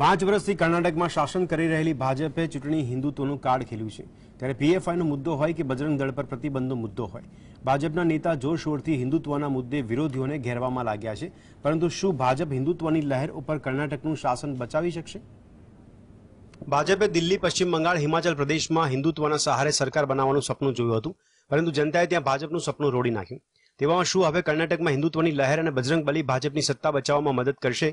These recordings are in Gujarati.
પાંચ વર્ષથી કર્ણાટકમાં શાસન કરી રહેલી ભાજપે ચૂંટણી હિન્દુત્વનું કાર્ડ ખેલ્યું છે ત્યારે પીએફઆઈનો મુદ્દો હોય કે બજરંગ દળ પર પ્રતિબંધનો મુદ્દો હોય ભાજપના નેતા જોરશોરથી હિન્દુત્વના મુદ્દે વિરોધીઓને ઘેરવામાં લાગ્યા છે પરંતુ શું ભાજપ હિન્દુત્વની લહેર ઉપર કર્ણાટકનું શાસન બચાવી શકશે ભાજપે દિલ્હી પશ્ચિમ બંગાળ હિમાચલ પ્રદેશમાં હિન્દુત્વના સહારે સરકાર બનાવવાનું સપનું જોયું હતું પરંતુ જનતાએ ત્યાં ભાજપનું સપનું રોડી નાખ્યું તેવામાં શું હવે કર્ણાટકમાં હિન્દુત્વની લહેર અને બજરંગ બલી ભાજપની સત્તા બચાવવામાં મદદ કરશે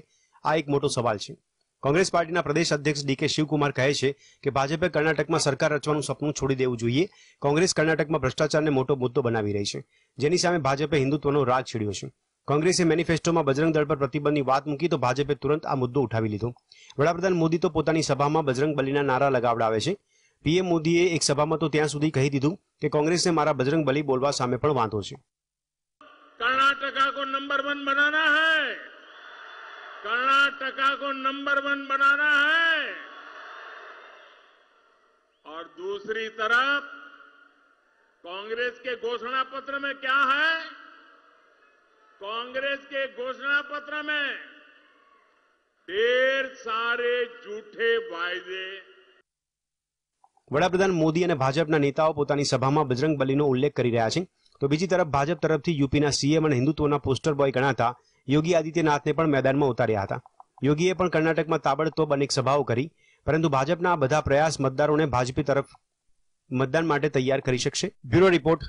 આ એક મોટો સવાલ છે કોંગ્રેસ પાર્ટીના પ્રદેશ અધ્યક્ષ ડી કે શિવકુમાર કહે છે કે ભાજપે કર્ણાટકમાં સરકાર રચવાનું સપનું છોડી દેવું જોઈએ કોંગ્રેસ કર્ણાટકમાં ભ્રષ્ટાચારને મોટો મુદ્દો બનાવી રહી છે જેની સામે ભાજપે હિન્દુત્વનો રાગ છેડ્યો છે કોંગ્રેસે મેનિફેસ્ટોમાં બજરંગ દળ પર પ્રતિબંધની વાત મૂકી તો ભાજપે તુરંત આ મુદ્દો ઉઠાવી લીધો વડાપ્રધાન મોદી તો પોતાની સભામાં બજરંગ બલીના નારા લગાવડાવે છે પીએમ મોદીએ એક સભામાં તો ત્યાં સુધી કહી દીધું કે કોંગ્રેસને મારા બજરંગ બલી બોલવા સામે પણ વાંધો છે કર્ણાટકા કો નંબર વન બનાના હૈ कर्नाटका को नंबर वन बनाना है और दूसरी तरफ कांग्रेस के घोषणा पत्र में क्या है कांग्रेस के घोषणा पत्र में ढेर सारे झूठे वायदे वडाप्रधान मोदी और भाजपा नेताओं पता सभा में बजरंग बलि उल्लेख कर रहा है तो बीजी तरफ भाजप तरफ से यूपी सीएम और हिंदुत्व पोस्टर बॉय गणाता યોગી આદિત્યનાથને પણ મેદાનમાં ઉતાર્યા હતા યોગીએ પણ કર્ણાટકમાં તાબડતોબ અનેક સભાઓ કરી પરંતુ ભાજપના બધા પ્રયાસ મતદારોને ભાજપી તરફ મતદાન માટે તૈયાર કરી શકશે બ્યુરો રિપોર્ટ